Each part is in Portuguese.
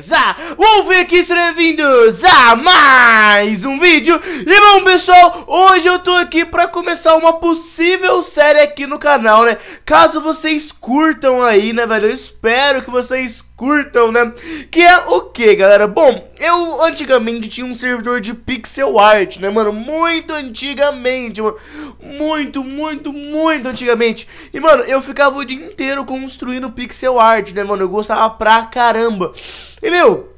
vocês a ah, Wolf aqui, sejam bem-vindos a ah, mais um vídeo E bom pessoal, hoje eu tô aqui pra começar uma possível série aqui no canal, né Caso vocês curtam aí, né velho, eu espero que vocês curtam, né? Que é o que, galera? Bom, eu antigamente tinha um servidor de pixel art, né, mano? Muito antigamente, mano. Muito, muito, muito antigamente. E, mano, eu ficava o dia inteiro construindo pixel art, né, mano? Eu gostava pra caramba. E, meu,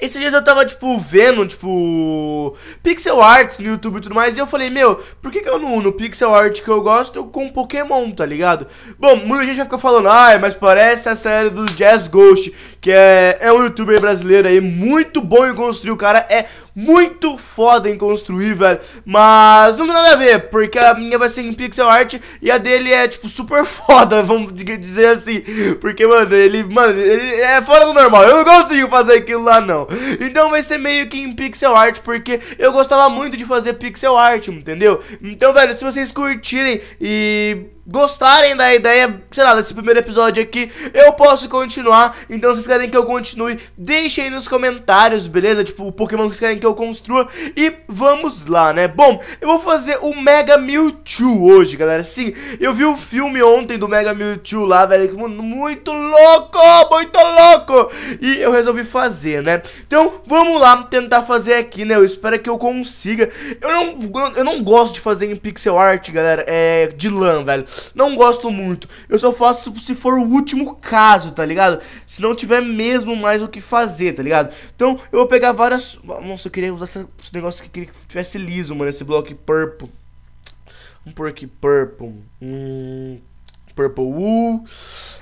esses dias eu tava, tipo, vendo, tipo, pixel art no YouTube e tudo mais, e eu falei, meu, por que que eu não uno pixel art que eu gosto com Pokémon, tá ligado? Bom, muita gente já fica falando, ah, mas parece a série do Jazz Ghost, que é, é um youtuber brasileiro aí, muito bom em construir, o cara é muito foda em construir, velho. Mas não tem nada a ver, porque a minha vai ser em pixel art e a dele é, tipo, super foda, vamos dizer assim. Porque, mano, ele, mano, ele é fora do normal. Eu não consigo fazer aquilo lá, não. Então vai ser meio que em pixel art, porque eu gostava muito de fazer pixel art, entendeu? Então, velho, se vocês curtirem e gostarem da ideia, sei lá, desse primeiro episódio aqui, eu posso continuar. Então, vocês querem que eu continue, deixem aí nos comentários, beleza? Tipo, o Pokémon que vocês querem que eu construa. E vamos lá, né? Bom, eu vou fazer o Mega Mewtwo hoje, galera. Sim, eu vi o um filme ontem do Mega Mewtwo lá, velho. Muito louco, muito louco! E eu resolvi fazer, né? Então, vamos lá tentar fazer aqui, né? Eu espero que eu consiga. Eu não, eu não gosto de fazer em pixel art, galera, é, de lã, velho. Não gosto muito. Eu só faço se for o último caso, tá ligado? Se não tiver mesmo mais o que fazer, tá ligado? Então eu vou pegar várias. Nossa, eu queria usar esse negócio que queria que tivesse liso, mano. Esse bloco purple. um por purple. Hum. Purple Wool.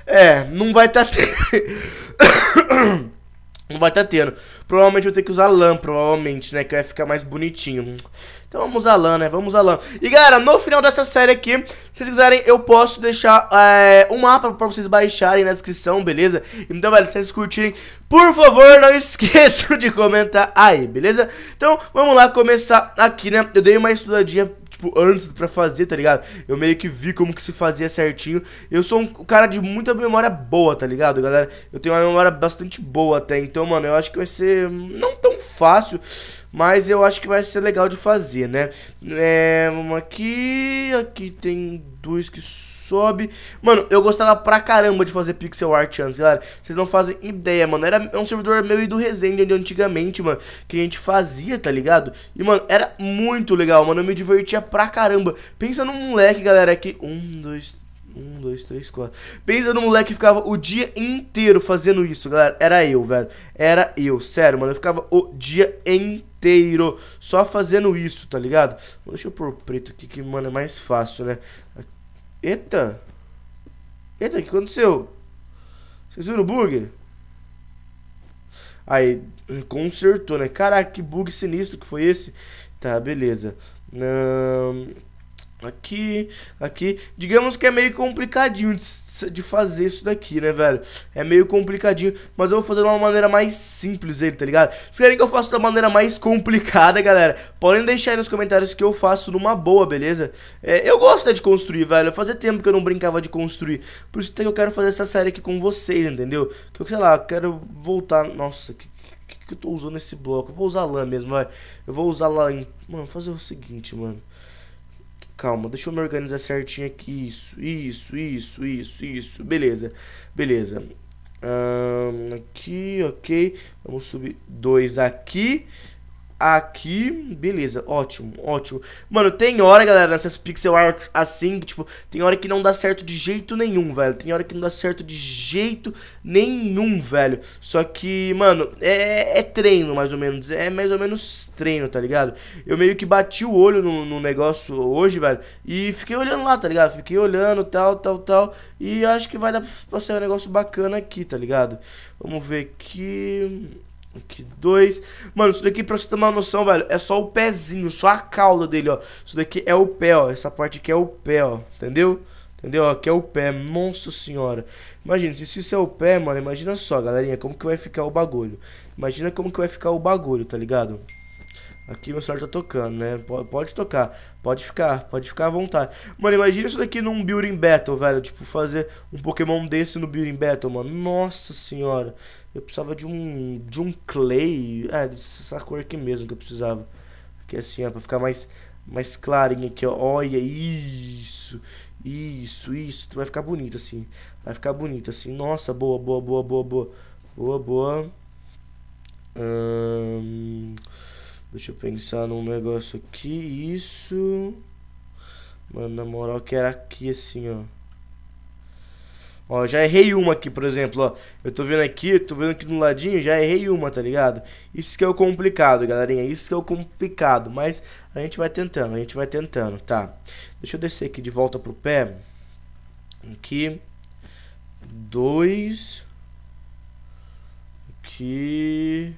É, não vai tá. não vai tá tendo. Provavelmente vou ter que usar lã, provavelmente, né? Que vai ficar mais bonitinho. Então vamos usar lã, né? Vamos usar lã. E galera, no final dessa série aqui, se vocês quiserem, eu posso deixar é, um mapa pra vocês baixarem na descrição, beleza? Então, velho, se vocês curtirem, por favor, não esqueçam de comentar aí, beleza? Então, vamos lá começar aqui, né? Eu dei uma estudadinha tipo, antes pra fazer, tá ligado? Eu meio que vi como que se fazia certinho. Eu sou um cara de muita memória boa, tá ligado, galera? Eu tenho uma memória bastante boa até. Então, mano, eu acho que vai ser não tão fácil mas eu acho que vai ser legal de fazer, né? É, vamos aqui. Aqui tem dois que sobe. Mano, eu gostava pra caramba de fazer pixel art antes, galera. Vocês não fazem ideia, mano. Era um servidor meu e do Resende, de antigamente, mano, que a gente fazia, tá ligado? E, mano, era muito legal, mano. Eu me divertia pra caramba. Pensa num moleque, galera, que... Um, dois, três... Um, dois, três, quatro. Pensa no moleque que ficava o dia inteiro fazendo isso, galera. Era eu, velho. Era eu, sério, mano. Eu ficava o dia inteiro inteiro só fazendo isso, tá ligado? Deixa eu pôr preto aqui que, mano, é mais fácil, né? Eita! Eita, o que aconteceu? Vocês viram o bug? Aí, consertou, né? Caraca, que bug sinistro que foi esse. Tá, beleza. Aqui, aqui. Digamos que é meio complicadinho de, de, fazer isso daqui, né, velho? É meio complicadinho, mas eu vou fazer de uma maneira mais simples ele, tá ligado? Se querem que eu faça da maneira mais complicada, galera, podem deixar aí nos comentários que eu faço numa boa, beleza? É, eu gosto né, de construir, velho. Fazia tempo que eu não brincava de construir. Por isso que eu quero fazer essa série aqui com vocês, entendeu? Que eu, sei lá, quero voltar... Nossa, que, que, eu tô usando esse bloco? Eu vou usar lã mesmo, vai. Eu vou usar lã... Em... Mano, fazer o seguinte, mano... Calma, deixa eu me organizar certinho aqui. Isso, isso, isso, isso, isso. Beleza, beleza. Um, aqui, ok. Vamos subir dois aqui. Aqui, beleza, ótimo, ótimo Mano, tem hora, galera, nessas pixel art assim que, Tipo, tem hora que não dá certo de jeito nenhum, velho Tem hora que não dá certo de jeito nenhum, velho Só que, mano, é, é treino, mais ou menos É mais ou menos treino, tá ligado? Eu meio que bati o olho no, no negócio hoje, velho E fiquei olhando lá, tá ligado? Fiquei olhando, tal, tal, tal E acho que vai dar pra sair um negócio bacana aqui, tá ligado? Vamos ver aqui... Aqui, dois. Mano, isso daqui, pra você tomar noção, velho, é só o pezinho, só a cauda dele, ó. Isso daqui é o pé, ó. Essa parte aqui é o pé, ó. Entendeu? Entendeu? Aqui é o pé, nossa senhora. Imagina, se isso é o pé, mano, imagina só, galerinha, como que vai ficar o bagulho. Imagina como que vai ficar o bagulho, tá ligado? Aqui meu celular tá tocando, né? Pode, pode tocar, pode ficar, pode ficar à vontade. Mano, imagina isso daqui num Building Battle, velho. Tipo, fazer um Pokémon desse no Building Battle, mano. Nossa senhora. Eu precisava de um. de um clay. É, dessa cor aqui mesmo que eu precisava. Aqui assim, ó, pra ficar mais, mais clarinho aqui, ó. Olha isso. Isso, isso. Vai ficar bonito assim. Vai ficar bonito assim. Nossa, boa, boa, boa, boa, boa. Boa, boa. Hum... Deixa eu pensar num negócio aqui. Isso. Mano, na moral que era aqui assim, ó. Ó, já errei uma aqui, por exemplo, ó. Eu tô vendo aqui, tô vendo aqui no ladinho, já errei uma, tá ligado? Isso que é o complicado, galerinha. Isso que é o complicado. Mas a gente vai tentando, a gente vai tentando, tá? Deixa eu descer aqui de volta pro pé. Aqui. Dois. Aqui.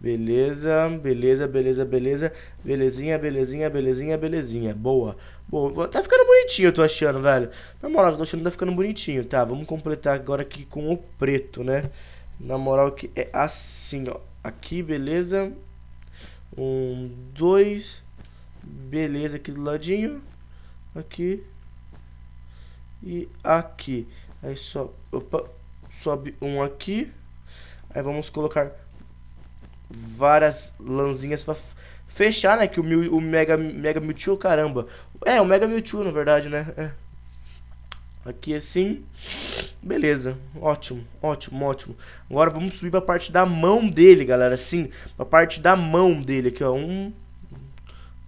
Beleza, beleza, beleza, beleza. Belezinha, belezinha, belezinha, belezinha. Boa. Boa. Tá ficando bonitinho, eu tô achando, velho. Na moral, eu tô achando que tá ficando bonitinho. Tá, vamos completar agora aqui com o preto, né? Na moral, que é assim, ó. Aqui, beleza. Um, dois. Beleza, aqui do ladinho. Aqui. E aqui. Aí só. Opa. Sobe um aqui. Aí vamos colocar várias lanzinhas pra fechar, né? Que o, o Mega, Mega Mewtwo, caramba. É, o Mega Mewtwo, na verdade, né? É. Aqui assim. Beleza. Ótimo, ótimo, ótimo. Agora vamos subir pra parte da mão dele, galera. Sim, pra parte da mão dele. Aqui, ó. Um.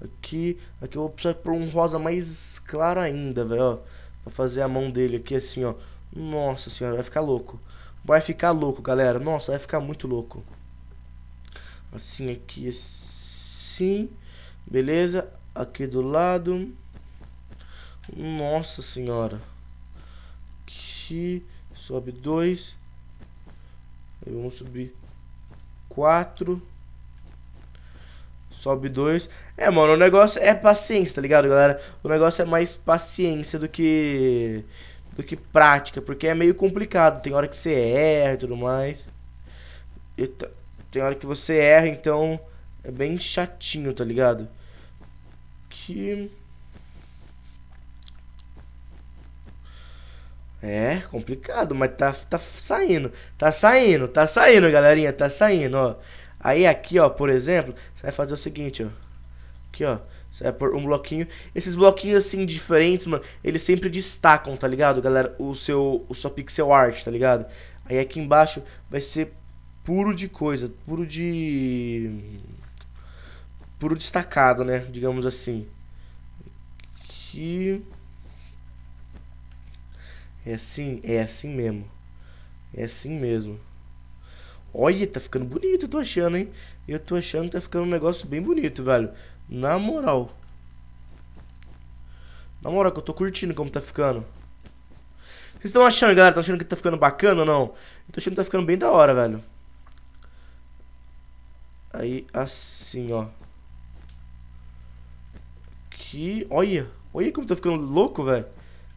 Aqui. Aqui eu vou precisar por um rosa mais claro ainda, velho. Ó. Pra fazer a mão dele aqui, assim, ó. Nossa senhora, vai ficar louco. Vai ficar louco, galera. Nossa, vai ficar muito louco. Assim aqui, assim. Beleza? Aqui do lado. Nossa senhora. Sobe dois. vamos subir quatro. Sobe dois. É, mano, o negócio é paciência, tá ligado, galera? O negócio é mais paciência do que do que prática, porque é meio complicado, tem hora que você erra e tudo mais. Eita. Tem hora que você erra, então é bem chatinho, tá ligado? Que. É complicado, mas tá, tá saindo. Tá saindo, tá saindo, galerinha. Tá saindo, ó. Aí aqui, ó, por exemplo, você vai fazer o seguinte, ó. Aqui, ó. Você vai pôr um bloquinho. Esses bloquinhos, assim, diferentes, mano, eles sempre destacam, tá ligado, galera? O seu, o seu pixel art, tá ligado? Aí aqui embaixo vai ser puro de coisa, puro de. puro destacado, né? Digamos assim. Que. É assim, é assim mesmo. É assim mesmo. Olha, tá ficando bonito, eu tô achando, hein? Eu tô achando que tá ficando um negócio bem bonito, velho. Na moral. Na moral, que eu tô curtindo como tá ficando. Vocês estão achando, galera? Estão achando que tá ficando bacana ou não? Eu tô achando que tá ficando bem da hora, velho. Aí, assim, ó. Aqui, olha. Olha como tá ficando louco, velho.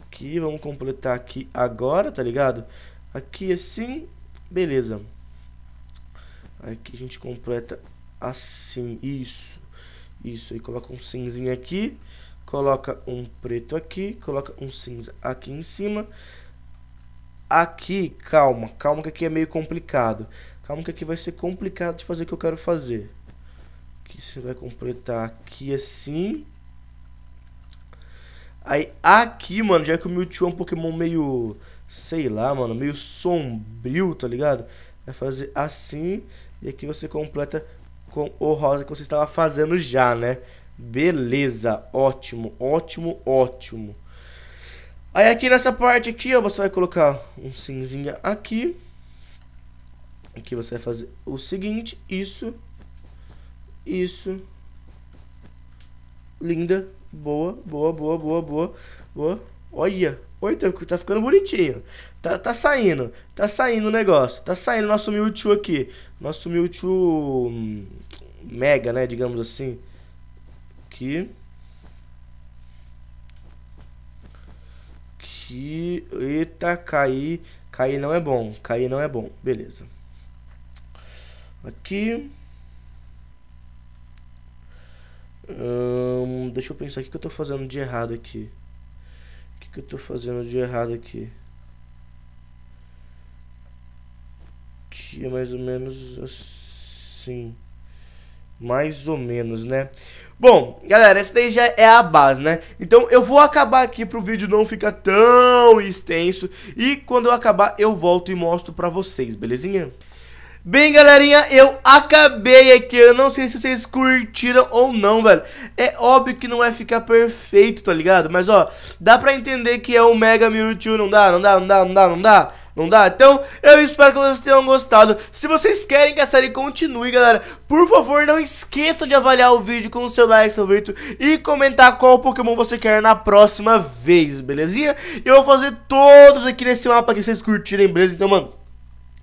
Aqui, vamos completar aqui agora, tá ligado? Aqui, assim, beleza. Aqui a gente completa assim, isso. Isso, aí coloca um cinzinho aqui, coloca um preto aqui, coloca um cinza aqui em cima. Aqui, calma, calma que aqui é meio complicado. Calma que aqui vai ser complicado de fazer o que eu quero fazer. Aqui você vai completar aqui assim. Aí aqui, mano, já é que o Mewtwo é um Pokémon meio, sei lá, mano, meio sombrio, tá ligado? Vai fazer assim e aqui você completa com o rosa que você estava fazendo já, né? Beleza, ótimo, ótimo, ótimo. Aí aqui nessa parte aqui, ó, você vai colocar um cinzinha aqui. Aqui você vai fazer o seguinte, isso, isso, linda, boa, boa, boa, boa, boa, boa, olha, que tá, tá ficando bonitinho, tá, tá saindo, tá saindo o negócio, tá saindo nosso Mewtwo aqui, nosso Mewtwo hum, mega, né, digamos assim, aqui, Ti. Eita, cair. Cair não é bom. Cair não é bom. Beleza. Aqui. Hum, deixa eu pensar o que eu tô fazendo de errado aqui. O que, que eu tô fazendo de errado aqui? Aqui é mais ou menos assim. Mais ou menos, né? Bom, galera, essa daí já é a base, né? Então eu vou acabar aqui pro vídeo não ficar tão extenso. E quando eu acabar, eu volto e mostro pra vocês, belezinha? Bem, galerinha, eu acabei aqui, eu não sei se vocês curtiram ou não, velho É óbvio que não vai ficar perfeito, tá ligado? Mas, ó, dá pra entender que é o Mega Mewtwo, não dá, não dá, não dá, não dá, não dá? Não dá? Então, eu espero que vocês tenham gostado. Se vocês querem que a série continue, galera, por favor, não esqueçam de avaliar o vídeo com o seu like seu favorito e comentar qual Pokémon você quer na próxima vez, belezinha? Eu vou fazer todos aqui nesse mapa que vocês curtirem, beleza? Então, mano...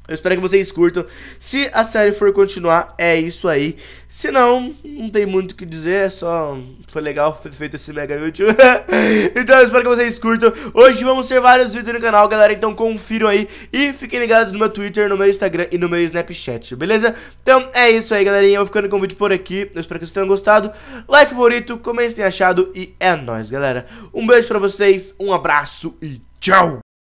Eu espero que vocês curtam. Se a série for continuar, é isso aí. Se não, não tem muito o que dizer. É só. Foi legal foi feito esse Mega Mewtwo. então eu espero que vocês curtam. Hoje vamos ter vários vídeos no canal, galera. Então confiram aí. E fiquem ligados no meu Twitter, no meu Instagram e no meu Snapchat, beleza? Então é isso aí, galerinha. Eu vou ficando com o vídeo por aqui. Eu espero que vocês tenham gostado. Like favorito, comentem tenham achado. E é nóis, galera. Um beijo pra vocês, um abraço e tchau!